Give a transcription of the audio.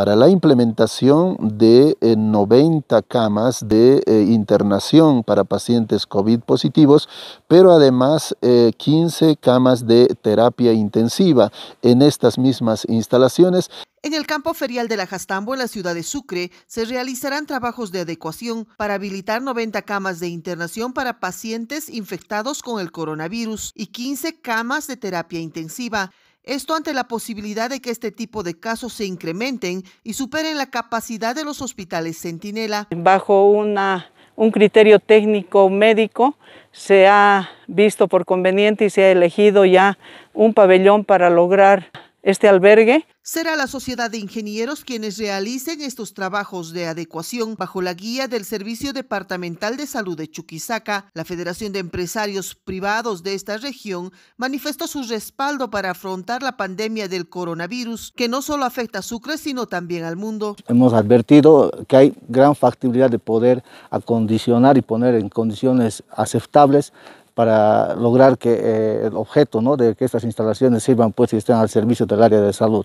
para la implementación de 90 eh, camas de eh, internación para pacientes COVID positivos, pero además 15 eh, camas de terapia intensiva en estas mismas instalaciones. En el campo ferial de la Jastambo, en la ciudad de Sucre, se realizarán trabajos de adecuación para habilitar 90 camas de internación para pacientes infectados con el coronavirus y 15 camas de terapia intensiva. Esto ante la posibilidad de que este tipo de casos se incrementen y superen la capacidad de los hospitales centinela. Bajo un criterio técnico médico se ha visto por conveniente y se ha elegido ya un pabellón para lograr este albergue. Será la Sociedad de Ingenieros quienes realicen estos trabajos de adecuación bajo la guía del Servicio Departamental de Salud de Chuquisaca. La Federación de Empresarios Privados de esta región manifestó su respaldo para afrontar la pandemia del coronavirus, que no solo afecta a Sucre, sino también al mundo. Hemos advertido que hay gran factibilidad de poder acondicionar y poner en condiciones aceptables para lograr que eh, el objeto ¿no? de que estas instalaciones sirvan pues y estén al servicio del área de salud.